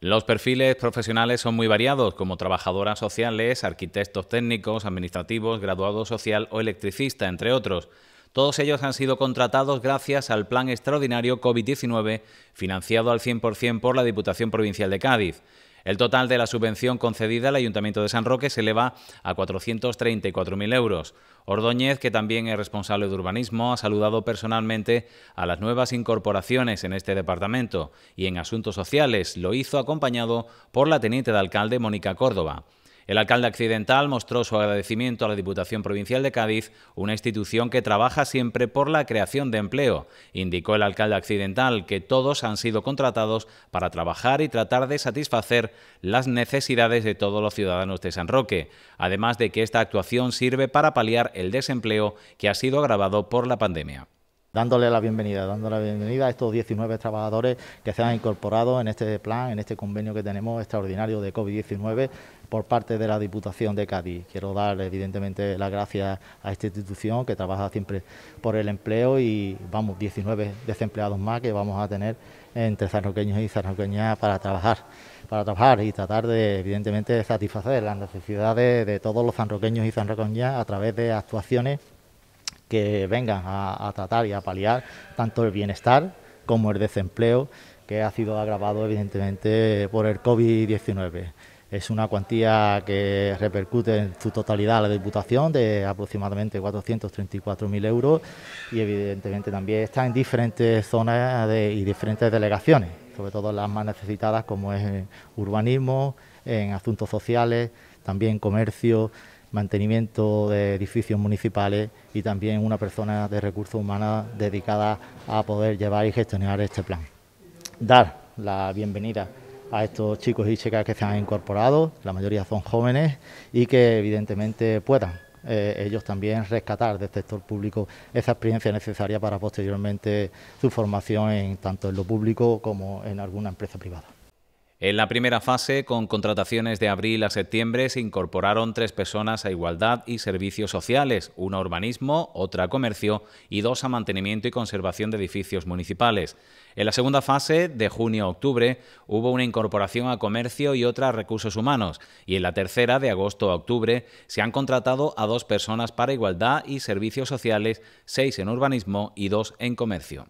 Los perfiles profesionales son muy variados, como trabajadoras sociales, arquitectos técnicos, administrativos, graduado social o electricista, entre otros. Todos ellos han sido contratados gracias al Plan Extraordinario COVID-19, financiado al 100% por la Diputación Provincial de Cádiz. El total de la subvención concedida al Ayuntamiento de San Roque se eleva a 434.000 euros. Ordóñez, que también es responsable de urbanismo, ha saludado personalmente a las nuevas incorporaciones en este departamento y en asuntos sociales lo hizo acompañado por la teniente de alcalde Mónica Córdoba. El alcalde accidental mostró su agradecimiento a la Diputación Provincial de Cádiz, una institución que trabaja siempre por la creación de empleo. Indicó el alcalde accidental que todos han sido contratados para trabajar y tratar de satisfacer las necesidades de todos los ciudadanos de San Roque, además de que esta actuación sirve para paliar el desempleo que ha sido agravado por la pandemia dándole la bienvenida, dándole la bienvenida a estos 19 trabajadores que se han incorporado en este plan, en este convenio que tenemos extraordinario de COVID-19 por parte de la Diputación de Cádiz. Quiero dar evidentemente las gracias a esta institución que trabaja siempre por el empleo y vamos, 19 desempleados más que vamos a tener entre sanroqueños y sanroqueñas para trabajar, para trabajar y tratar de evidentemente satisfacer las necesidades de, todos los sanroqueños y sanroqueñas a través de actuaciones que vengan a, tratar y a paliar tanto el bienestar como el desempleo que ha sido agravado evidentemente por el COVID-19. Es una cuantía que repercute en su totalidad la Diputación de aproximadamente 434.000 euros y evidentemente también está en diferentes zonas y diferentes delegaciones, sobre todo las más necesitadas como es urbanismo, en asuntos sociales, también comercio, mantenimiento de edificios municipales y también una persona de recursos humanos dedicada a poder llevar y gestionar este plan. Dar la bienvenida a estos chicos y chicas que se han incorporado, la mayoría son jóvenes y que evidentemente puedan eh, ellos también rescatar del sector público esa experiencia necesaria para posteriormente su formación en, tanto en lo público como en alguna empresa privada. En la primera fase, con contrataciones de abril a septiembre, se incorporaron tres personas a igualdad y servicios sociales, una a urbanismo, otra a comercio y dos a mantenimiento y conservación de edificios municipales. En la segunda fase, de junio a octubre, hubo una incorporación a comercio y otra a recursos humanos, y en la tercera, de agosto a octubre, se han contratado a dos personas para igualdad y servicios sociales, seis en urbanismo y dos en comercio.